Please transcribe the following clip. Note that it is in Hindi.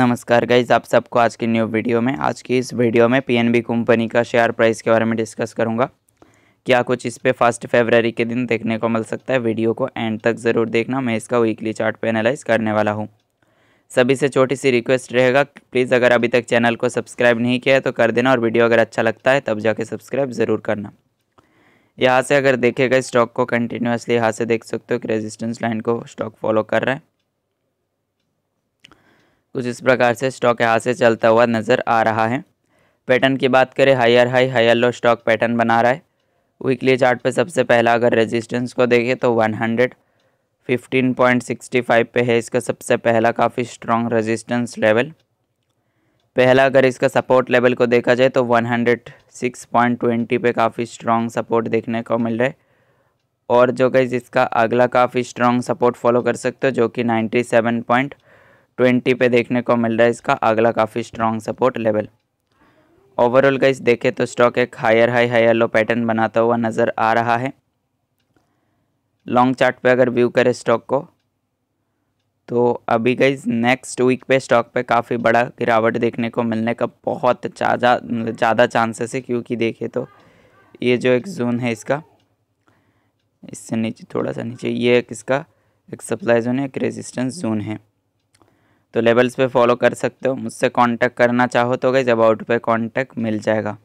नमस्कार गाइज आप सबको आज की न्यू वीडियो में आज की इस वीडियो में पीएनबी कंपनी का शेयर प्राइस के बारे में डिस्कस करूंगा क्या कुछ इस पे फर्स्ट फेबररी के दिन देखने को मिल सकता है वीडियो को एंड तक ज़रूर देखना मैं इसका वीकली चार्ट पे एनालाइज करने वाला हूँ सभी से छोटी सी रिक्वेस्ट रहेगा प्लीज़ अगर अभी तक चैनल को सब्सक्राइब नहीं किया है तो कर देना और वीडियो अगर अच्छा लगता है तब जाके सब्सक्राइब ज़रूर करना यहाँ से अगर देखेगा स्टॉक को कंटिन्यूसली यहाँ से देख सकते हो कि रेजिस्टेंस लाइन को स्टॉक फॉलो कर रहा है कुछ इस प्रकार से स्टॉक यहाँ से चलता हुआ नज़र आ रहा है पैटर्न की बात करें higher high higher low stock pattern बना रहा है वीकली चार्ट पे सबसे पहला अगर रेजिस्टेंस को देखें तो 115.65 पे है इसका सबसे पहला काफ़ी स्ट्रॉन्ग रेजिस्टेंस लेवल पहला अगर इसका सपोर्ट लेवल को देखा जाए तो 106.20 पे काफ़ी स्ट्रॉन्ग सपोर्ट देखने को मिल रहा है और जो कहीं इसका अगला काफ़ी स्ट्रॉन्ग सपोर्ट फॉलो कर सकते हो जो कि पॉइंट ट्वेंटी पे देखने को मिल रहा है इसका अगला काफ़ी स्ट्रॉन्ग सपोर्ट लेवल ओवरऑल इस देखें तो स्टॉक एक higher high higher low pattern बनाता हुआ नज़र आ रहा है लॉन्ग चार्ट पे अगर व्यू करें स्टॉक को तो अभी का नेक्स्ट वीक पे स्टॉक पे काफ़ी बड़ा गिरावट देखने को मिलने का बहुत ज़्यादा ज़्यादा चांसेस है क्योंकि देखें तो ये जो एक जोन है इसका इससे नीचे थोड़ा सा नीचे ये एक इसका एक सप्लाई जोन है एक रेजिस्टेंस जोन है तो लेवल्स पे फॉलो कर सकते हो मुझसे कांटेक्ट करना चाहो तो गई अबाउट पे कांटेक्ट मिल जाएगा